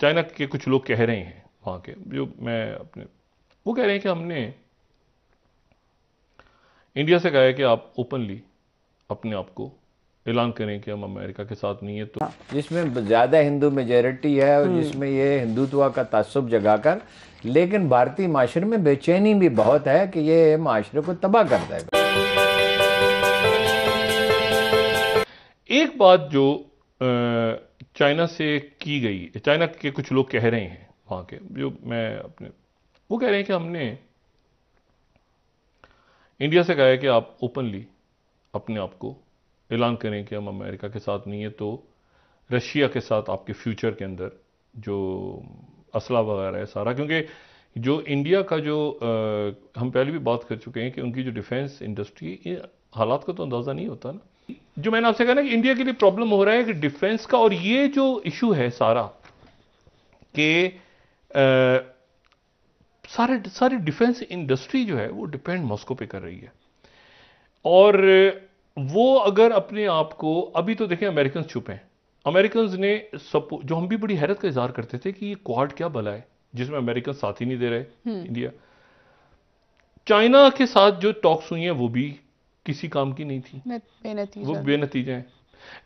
China के कुछ लोग कह रहे हैं वहाँ के जो मैं अपने वो कह रहे हैं कि हमने इंडिया से कहा है कि आप ओपनली अपने आप को ऐलान करें कि हम अमेरिका के साथ नहीं है तो जिसमें ज़्यादा हिंदू मेजोरिटी है और हम्म। जिसमें ये हिंदुत्व का तसब जगाकर लेकिन भारतीय माशरे में बेचैनी भी बहुत है कि ये माशरे को तबाह कर देगा एक बात जो आ, चाइना से की गई चाइना के कुछ लोग कह रहे हैं वहाँ के जो मैं अपने वो कह रहे हैं कि हमने इंडिया से कहा है कि आप ओपनली अपने आप को ऐलान करें कि हम अमेरिका के साथ नहीं है तो रशिया के साथ आपके फ्यूचर के अंदर जो असला वगैरह है सारा क्योंकि जो इंडिया का जो आ, हम पहले भी बात कर चुके हैं कि उनकी जो डिफेंस इंडस्ट्री हालात का तो अंदाज़ा नहीं होता ना जो मैंने आपसे कहा ना कि इंडिया के लिए प्रॉब्लम हो रहा है कि डिफेंस का और ये जो इशू है सारा कि सारे सारी डिफेंस इंडस्ट्री जो है वो डिपेंड मॉस्को पे कर रही है और वो अगर अपने आप को अभी तो देखें अमेरिकन छुपे हैं अमेरिकन ने सपो जो हम भी बड़ी हैरत का इजहार करते थे कि ये क्वाड क्या भला है जिसमें अमेरिकन साथ ही नहीं दे रहे इंडिया हम्म। चाइना के साथ जो टॉक्स हुई हैं वो भी किसी काम की नहीं थी बेनतीजा वो बेनतीजा है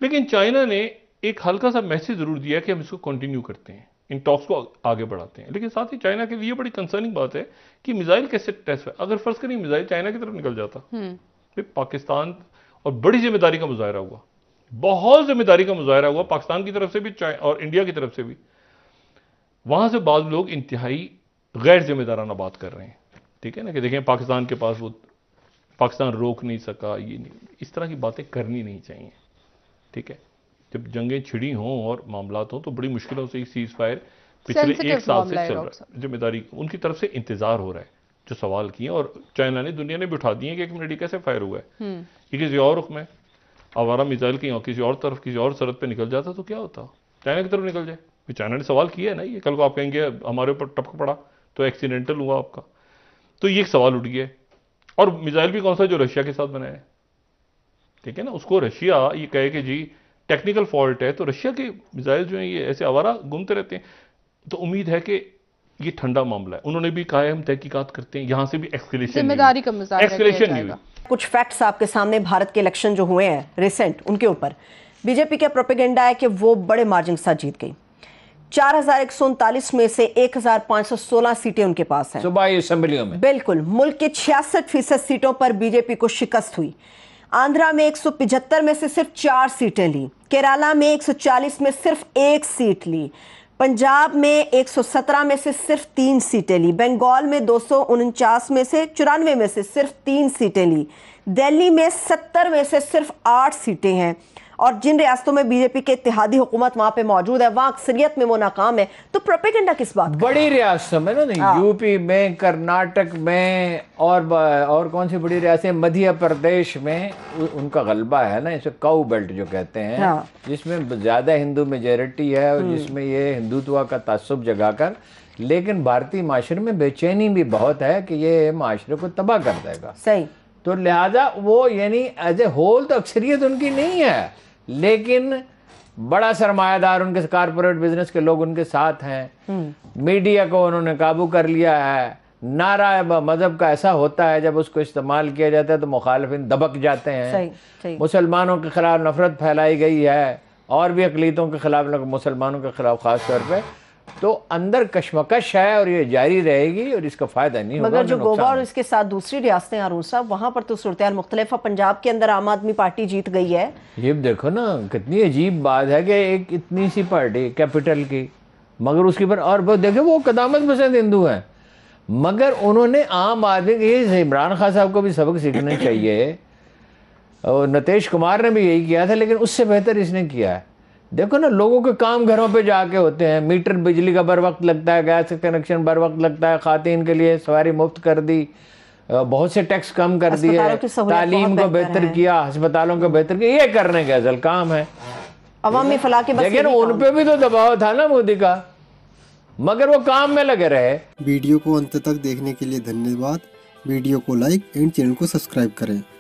लेकिन चाइना ने एक हल्का सा मैसेज ज़रूर दिया कि हम इसको कंटिन्यू करते हैं इन टॉक्स को आगे बढ़ाते हैं लेकिन साथ ही चाइना के लिए बड़ी कंसर्निंग बात है कि मिसाइल कैसे टेस्ट है अगर फर्ज करिए मिसाइल चाइना की तरफ निकल जाता हम्म। फिर पाकिस्तान और बड़ी जिम्मेदारी का मुजाहरा हुआ बहुत जिम्मेदारी का मुजाहरा हुआ पाकिस्तान की तरफ से भी और इंडिया की तरफ से भी वहां से बाद लोग इंतहाई गैर जिम्मेदाराना बात कर रहे हैं ठीक है ना कि देखें पाकिस्तान के पास वो पाकिस्तान रोक नहीं सका ये नहीं इस तरह की बातें करनी नहीं चाहिए ठीक है जब जंगें छिड़ी हों और मामला हों तो बड़ी मुश्किलों से सीज फायर पिछले एक साल से चल रहा है जिम्मेदारी उनकी तरफ से इंतजार हो रहा है जो सवाल किए और चाइना ने दुनिया ने भी उठा दिए कि एक मिनट कैसे फायर हुआ है हम्म। ये किसी और रुख में आवारा की कहीं किसी और तरफ किसी और सरहद पर निकल जाता तो क्या होता चाइना की तरफ निकल जाए चाइना ने सवाल किया है ना ये कल को आप कहेंगे हमारे ऊपर टपक पड़ा तो एक्सीडेंटल हुआ आपका तो ये एक सवाल उठ गया और मिसाइल भी कौन सा जो रशिया के साथ बनाया ठीक है ना उसको रशिया ये कहे कि जी टेक्निकल फॉल्ट है तो रशिया के मिसाइल जो है ये ऐसे आवारा घूमते रहते हैं तो उम्मीद है कि ये ठंडा मामला है उन्होंने भी कहा है हम तहकीकात करते हैं यहाँ से भी एक्सकलेशन जिम्मेदारी का एक्सलेशन नहीं हुई कुछ फैक्ट्स आपके सामने भारत के इलेक्शन जो हुए हैं रिसेंट उनके ऊपर बीजेपी का प्रोपेगेंडा है कि वो बड़े मार्जिन के साथ जीत गई चार में से एक सीटें उनके पास हैं सुबह असम्बलियों में बिल्कुल मुल्क के छियासठ फीसद सीटों पर बीजेपी को शिकस्त हुई आंध्रा में एक में से सिर्फ चार सीटें ली केरला में 140 में सिर्फ एक सीट ली पंजाब में 117 में से सिर्फ तीन सीटें ली बंगाल में दो में से चौरानवे में से सिर्फ तीन सीटें ली दिल्ली में 70 में से सिर्फ आठ सीटें हैं और जिन रियासतों में बीजेपी के इतिहादी हुकूमत वहां पे मौजूद है वहां अक्सरियत में वो नाकाम है तो प्रोपेगेंडा किस बात बड़ी रियासतों में ना नहीं हाँ। यूपी में कर्नाटक में और और कौन सी बड़ी रियासत मध्य प्रदेश में उ, उनका गलबा है ना इसे कऊ बेल्ट जो कहते हैं हाँ। जिसमें ज़्यादा हिंदू मेजोरिटी है और हम्म। जिसमें ये हिंदुत्व का तसब जगाकर लेकिन भारतीय माशरे में बेचैनी भी बहुत है कि ये माशरे को तबाह कर देगा सही तो लिहाजा वो यानी एज ए होल तो अक्सरियत उनकी नहीं है लेकिन बड़ा सरमायादार उनके कारपोरेट बिजनेस के लोग उनके साथ हैं मीडिया हम्म। को उन्होंने काबू कर लिया है नारा मजहब का ऐसा होता है जब उसको इस्तेमाल किया जाता है तो मुखालफिन दबक जाते हैं मुसलमानों के खिलाफ नफरत फैलाई गई है और भी अकलीतों के खिलाफ मतलब मुसलमानों के खिलाफ खास तौर पर तो अंदर कश्मकश है और ये जारी रहेगी और इसका फायदा नहीं मगर जो गोवा और इसके साथ दूसरी रियासतें अरूर साहब वहाँ पर तो सूरत मुख्तलिफ पंजाब के अंदर आम आदमी पार्टी जीत गई है ये देखो ना कितनी अजीब बात है कि एक इतनी सी पार्टी कैपिटल की मगर उसके ऊपर और देखे वो कदामत पसंद हिंदू है मगर उन्होंने आम आदमी ये इमरान खान साहब को भी सबक सीखना चाहिए और नतीश कुमार ने भी यही किया था लेकिन उससे बेहतर इसने किया है देखो ना लोगों के काम घरों पे जाके होते हैं मीटर बिजली का बर वक्त लगता है गैस कनेक्शन बर वक्त लगता है खातिन के लिए सवारी मुफ्त कर दी बहुत से टैक्स कम कर दिए तालीम को बेहतर किया अस्पतालों को बेहतर किया ये करने का असल काम है लेकिन उन भी तो दबाव था ना मोदी का मगर वो काम में लगे रहे वीडियो को अंत तक देखने के लिए धन्यवाद वीडियो को लाइक एंड चैनल को सब्सक्राइब करें